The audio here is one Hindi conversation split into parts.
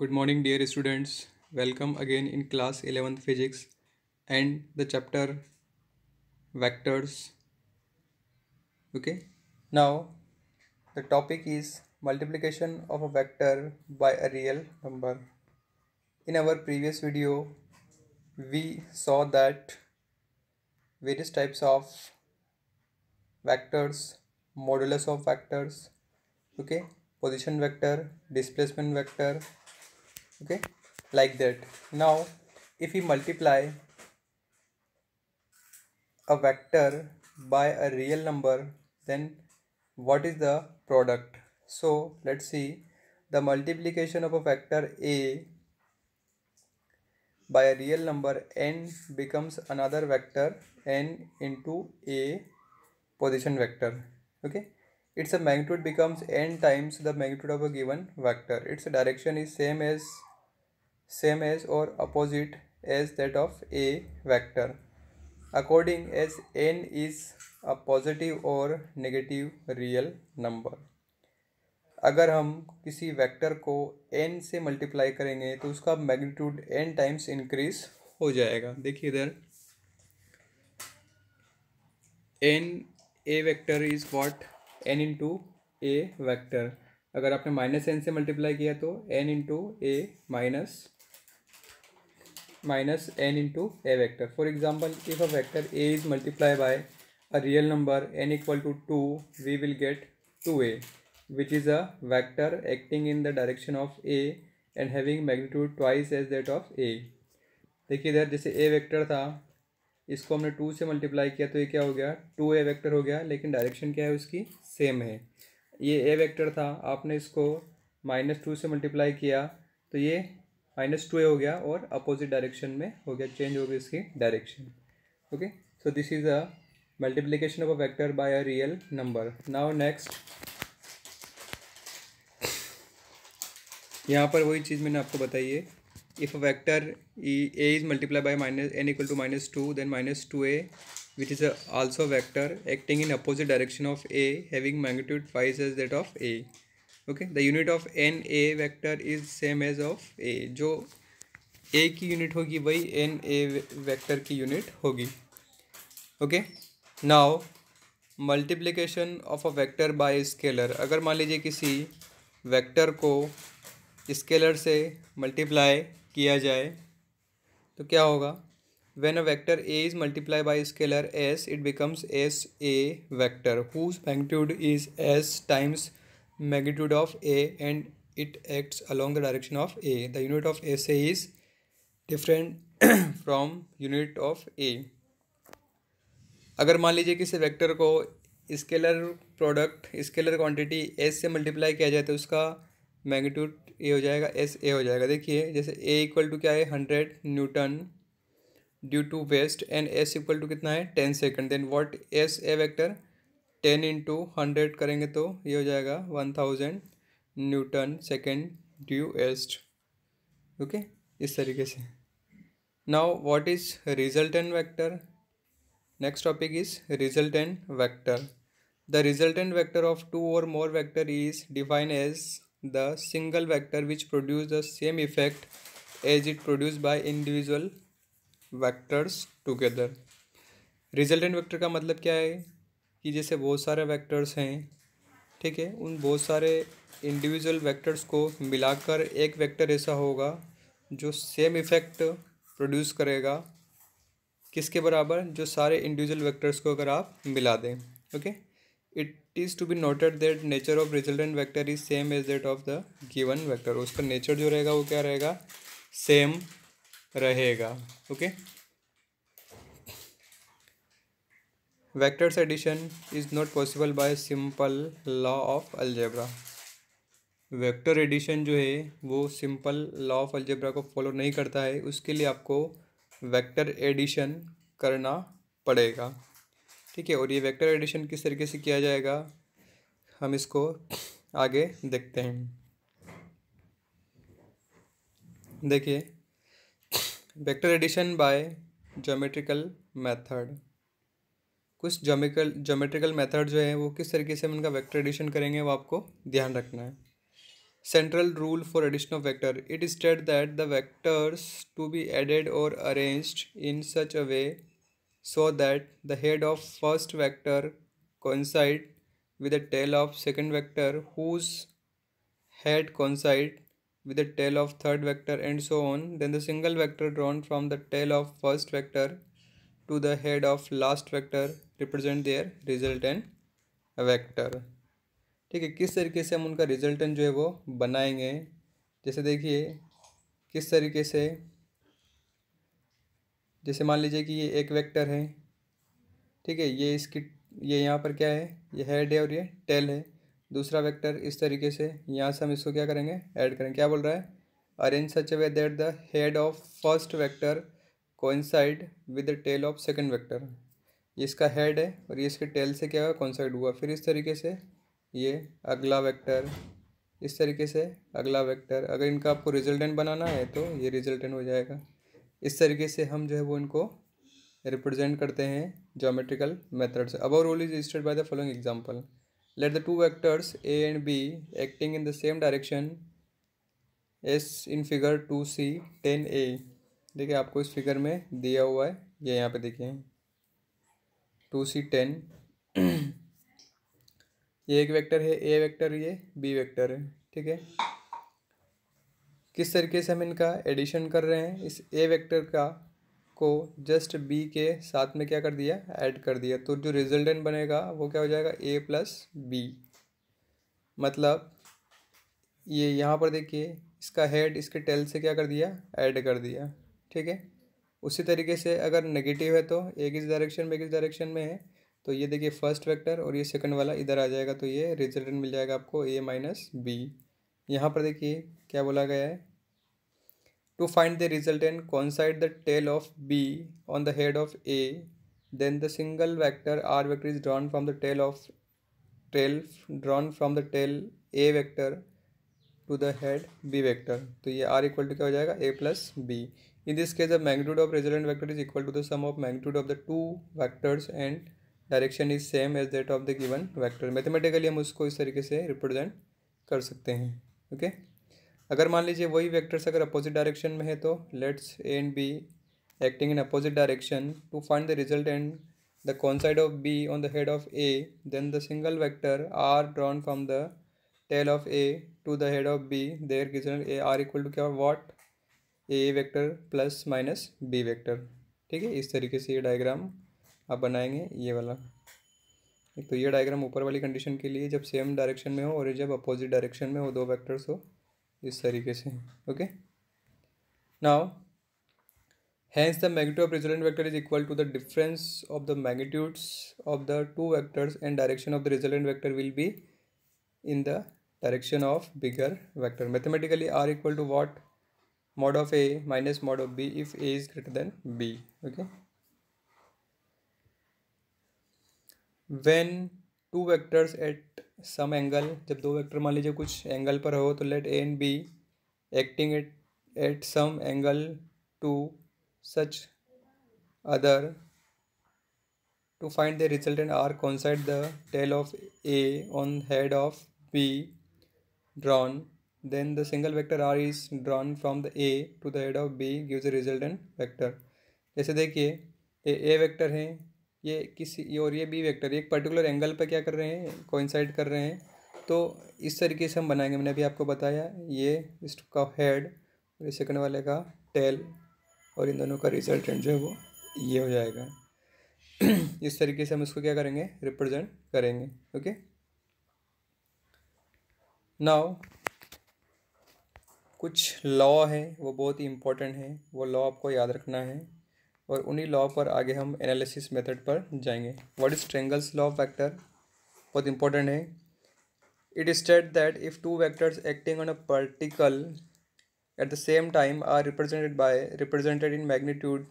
Good morning dear students. Welcome again in class 11th physics and the chapter vectors. Okay. Now the topic is multiplication of a vector by a real number. In our previous video we saw that various types of vectors, modulus of vectors, okay, position vector, displacement vector, okay like that now if we multiply a vector by a real number then what is the product so let's see the multiplication of a vector a by a real number n becomes another vector n into a position vector okay its magnitude becomes n times the magnitude of a given vector its direction is same as same as or opposite as that of a vector according as n is a positive और negative real number अगर हम किसी वेक्टर को n से मल्टीप्लाई करेंगे तो उसका मैग्नीट्यूड n टाइम्स इंक्रीज हो जाएगा देखिए इधर n a vector is what N into A vector अगर आपने माइनस एन से मल्टीप्लाई किया तो N into A minus minus N into A vector for example if a vector A is multiply by a real number N equal to two we will get two A which is a vector acting in the direction of A and having magnitude twice as that of A देखिए इधर जैसे ए वैक्टर था इसको हमने टू से मल्टीप्लाई किया तो ये क्या हो गया टू ए वैक्टर हो गया लेकिन डायरेक्शन क्या है उसकी सेम है ये ए वैक्टर था आपने इसको माइनस टू से मल्टीप्लाई किया तो ये माइनस टू ए हो गया और अपोजिट डायरेक्शन में हो गया चेंज हो गई इसकी direction okay so this is a multiplication of a vector by a real number now next यहाँ पर वही चीज़ मैंने आपको बताई है if a vector e, a is multiplied by minus n equal to minus 2 then minus 2a which is a, also a vector acting in opposite direction of a having magnitude twice as that of a okay the unit of n a vector is same as of a जो a की unit होगी वही n a vector की unit होगी okay now multiplication of a vector by scalar अगर मान लीजिए किसी वेक्टर को स्केलर से मल्टीप्लाई किया जाए तो क्या होगा when a vector A is multiply by scalar S it becomes S A vector whose magnitude is S times magnitude of A and it acts along the direction of A the unit of S A is different from unit of A अगर मान लीजिए किसी वैक्टर को scalar product scalar quantity S से मल्टीप्लाई किया जाए तो उसका मैग्नीट्यूड ए हो जाएगा एस ए हो जाएगा देखिए जैसे ए इक्वल टू क्या है hundred newton due to west and S equal to कितना है ten second then what S A vector ten into hundred करेंगे तो ये हो जाएगा one thousand newton second due east okay इस तरीके से now what is resultant vector next topic is resultant vector the resultant vector of two or more vector is define as the single vector which produce the same effect as it produced by individual vectors together resultant vector का मतलब क्या है कि जैसे बहुत सारे vectors हैं ठीक है उन बहुत सारे इंडिविजुअल वेक्टर्स को मिलाकर एक वेक्टर ऐसा होगा जो सेम इफ़ेक्ट प्रोड्यूस करेगा किसके बराबर जो सारे इंडिविजुअल वेक्टर्स को अगर आप मिला दें okay it is to be noted that nature of resultant vector is same as that of the given vector उसका नेचर जो रहेगा वो क्या रहेगा सेम रहेगा okay vectors addition is not possible by simple law of algebra vector addition जो है वो सिंपल लॉ ऑफ अलजेब्रा को फॉलो नहीं करता है उसके लिए आपको वैक्टर एडिशन करना पड़ेगा ठीक है और ये वेक्टर एडिशन किस तरीके से किया जाएगा हम इसको आगे देखते हैं देखिए vector addition by geometrical method कुछ ज्योमेट्रिकल जोमेट्रिकल मेथड जो है वो किस तरीके से हम इनका वेक्टर एडिशन करेंगे वो आपको ध्यान रखना है central rule for addition of vector it is state that the vectors to be added और arranged in such a way so that the head of first vector coincide with the tail of second vector whose head coincide with the tail of third vector and so on then the single vector drawn from the tail of first vector to the head of last vector represent their resultant vector ठीक है किस तरीके से हम उनका रिजल्टेंट जो है वो बनाएंगे जैसे देखिए किस तरीके से जैसे मान लीजिए कि ये एक वेक्टर है ठीक है ये इसकी ये यहाँ पर क्या है ये हेड है और ये टेल है दूसरा वेक्टर इस तरीके से यहाँ से हम इसको क्या करेंगे ऐड करेंगे क्या बोल रहा है arrange such a way that the head of first vector coincide with the tail of second vector ये इसका हेड है और ये इसके टेल से क्या हुआ कॉन्साइड हुआ फिर इस तरीके से ये अगला वेक्टर इस तरीके से अगला वेक्टर अगर इनका आपको रिजल्टेंट बनाना है तो ये रिजल्टेंट हो जाएगा इस तरीके से हम जो है वो इनको रिप्रेजेंट करते हैं जोमेट्रिकल मेथड से अब role is registered by the following example let the two vectors A and B acting in the same direction as in figure two C ten A देखिए आपको इस फिगर में दिया हुआ है ये यहाँ पे देखिए टू सी टेन ये एक वेक्टर है ए वेक्टर ये बी वेक्टर है ठीक है किस तरीके से हम इनका एडिशन कर रहे हैं इस ए वेक्टर का को जस्ट बी के साथ में क्या कर दिया ऐड कर दिया तो जो रिजल्टेंट बनेगा वो क्या हो जाएगा ए प्लस बी मतलब ये यहाँ पर देखिए इसका हेड इसके टेल से क्या कर दिया ऐड कर दिया ठीक है उसी तरीके से अगर नेगेटिव है तो एक इस डायरेक्शन में एक इस डायरेक्शन में है तो ये देखिए फर्स्ट वेक्टर और ये सेकंड वाला इधर आ जाएगा तो ये रिजल्टेंट मिल जाएगा आपको ए माइनस बी यहाँ पर देखिए क्या बोला गया है to find the resultant coincide the tail of B on the head of A then the single vector R vector is drawn from the tail of tail drawn from the tail A vector to the head B vector तो ये आर इक्वल टू क्या हो जाएगा A plus B in this case the magnitude of resultant vector is equal to the sum of magnitude of the two vectors and direction is same as that of the given vector mathematically हम उसको इस तरीके से रिप्रेजेंट कर सकते हैं ओके अगर मान लीजिए वही वेक्टर्स अगर अपोजिट डायरेक्शन में है तो let's A and B acting in opposite direction to find the result and the coincide of B on the head of A then the single vector R drawn from the tail of A to the head of B their result A R equal to क्या what A vector plus minus B vector ठीक है इस तरीके से ये डायग्राम आप बनाएंगे ये वाला एक तो ये डायग्राम ऊपर वाली कंडीशन के लिए जब सेम डायरेक्शन में हो और जब अपोजिट डायरेक्शन में हो दो वेक्टर्स हो इस तरीके से okay now hence the magnitude of resultant vector is equal to the difference of the magnitudes of the two vectors and direction of the resultant vector will be in the direction of bigger vector mathematically R equal to what mod of A minus mod of B if A is greater than B okay when two vectors at some angle जब दो वैक्टर मान लीजिए कुछ एंगल पर हो तो let A and B acting at at some angle to such other to find the resultant R coincide the tail of A on head of B drawn the single vector R is drawn from the A to the head of B b the result and vector जैसे देखिए ए वैक्टर हैं है ये किसी और ये बी वेक्टर एक पर्टिकुलर एंगल पर क्या कर रहे हैं कोइंसाइड कर रहे हैं तो इस तरीके से हम बनाएंगे मैंने अभी आपको बताया ये इसका हेड और सेकंड वाले का टेल और इन दोनों का रिजल्टेंट जो है वो ये हो जाएगा इस तरीके से हम इसको क्या करेंगे रिप्रेजेंट करेंगे ओके नाउ कुछ लॉ है वो बहुत ही इम्पोर्टेंट है वो लॉ आपको याद रखना है और उन्हीं लॉ पर आगे हम एनालिसिस मेथड पर जाएंगे what is triangles law vector बहुत इंपॉर्टेंट है it is state that if two vectors acting on a particle at the same time are represented by represented in magnitude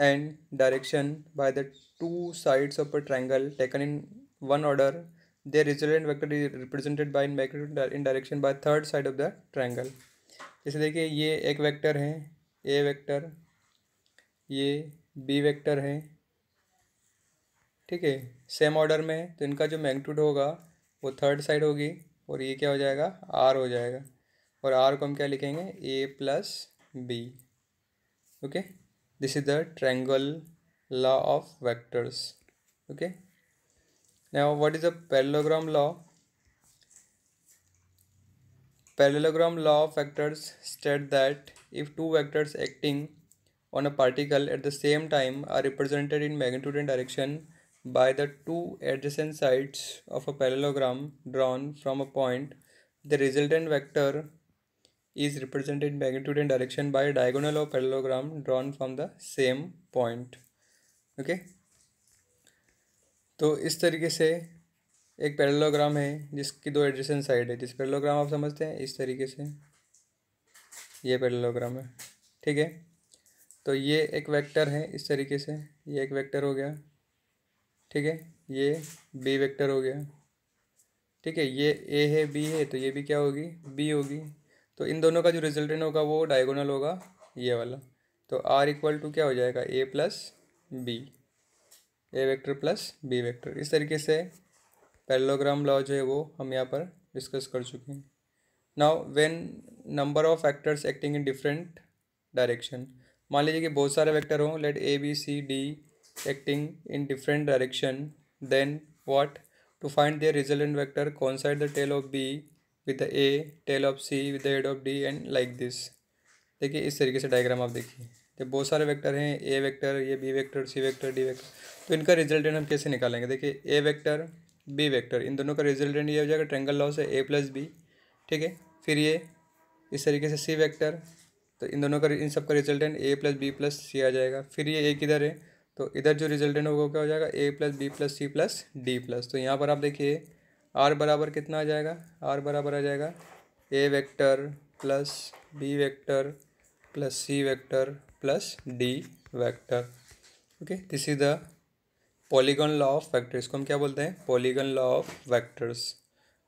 and direction by the two sides of a triangle taken in one order they result vector is represented by in magnitude in direction by third side of the triangle जैसे देखिए ये एक वैक्टर है ए वैक्टर ये बी वेक्टर है ठीक है सेम ऑर्डर में है तो इनका जो मैग्नीट्यूड होगा वो थर्ड साइड होगी और ये क्या हो जाएगा आर हो जाएगा और आर को हम क्या लिखेंगे A plus B okay this is the triangle law of vectors okay now what is the parallelogram law parallelogram law of vectors state that if two vectors acting on a particle at the same time are represented in magnitude and direction by the two adjacent sides of a parallelogram drawn from a point, the resultant vector is represented in magnitude and direction by a diagonal or parallelogram drawn from the same point. Okay okay? तो इस तरीके से एक पैरेललोग्राम है जिसकी दो एडजेसेंट साइड है जिस पैरेललोग्राम आप समझते हैं इस तरीके से ये पैरेललोग्राम है ठीक है तो ये एक वेक्टर है इस तरीके से ये एक वेक्टर हो गया ठीक है ये बी वेक्टर हो गया ठीक है ये ए है बी है तो ये भी क्या होगी बी होगी तो इन दोनों का जो रिजल्टेंट होगा वो डायगोनल होगा ये वाला तो आर इक्वल टू क्या हो जाएगा A plus B A vector plus B vector इस तरीके से पैरलोग्राम लॉ जो है वो हम यहाँ पर डिस्कस कर चुके हैं now when number of factors acting in different direction मान लीजिए कि बहुत सारे वेक्टर हों let A B C D acting in different direction then what to find their resultant vector side the tail of B with the A tail of C with the head of D and like this देखिए इस तरीके से डायग्राम आप देखिए जब बहुत सारे वेक्टर हैं ए वेक्टर ये B vector C vector D vector तो इनका रिजल्टेंट हम कैसे निकालेंगे देखिए ए वेक्टर बी वेक्टर इन दोनों का रिजल्टेंट ये हो जाएगा ट्रेंगल लॉ से ए प्लस बी ठीक है फिर ये इस तरीके से सी वेक्टर तो इन दोनों का इन सब का resultant A plus B plus C आ जाएगा फिर ये एक इधर है तो इधर जो रिजल्टेंट होगा क्या हो जाएगा A plus B plus C plus D plus तो यहाँ पर आप देखिए आर बराबर कितना आ जाएगा आर बराबर आ जाएगा A vector plus B vector plus C vector plus D vector okay this is the polygon law of vector इसको हम क्या बोलते हैं पॉलीगन लॉ ऑफ वैक्टर्स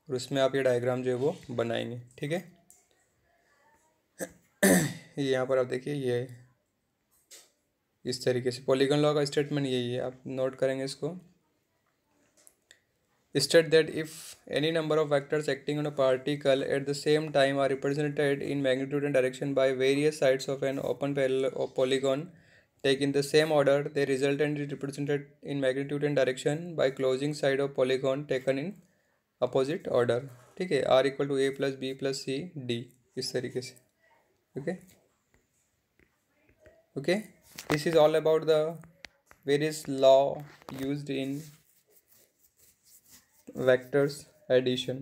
और उसमें आप ये डायग्राम जो है वो बनाएंगे ठीक है यहाँ पर आप देखिए ये इस तरीके से पॉलीगन लॉ का स्टेटमेंट यही है आप नोट करेंगे इसको state that if any number of vectors acting on a particle at the same time are represented in magnitude and direction by various sides of an open polygon take in the same order they result and represented in magnitude and direction by closing side of polygon taken in opposite order ठीक है R equal to A plus B plus C D इस तरीके से okay okay? okay this is all about the various law used in vectors addition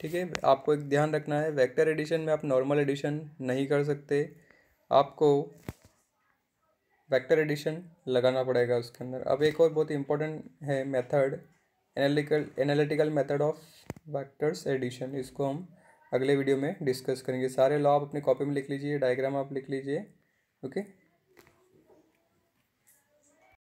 ठीक है आपको एक ध्यान रखना है वेक्टर एडिशन में आप नॉर्मल एडिशन नहीं कर सकते आपको वेक्टर एडिशन लगाना पड़ेगा उसके अंदर अब एक और बहुत इंपॉर्टेंट है method analytical analytical method of vectors addition इसको हम अगले वीडियो में डिस्कस करेंगे सारे लॉ आप अपनी कॉपी में लिख लीजिए डायग्राम आप लिख लीजिए ओके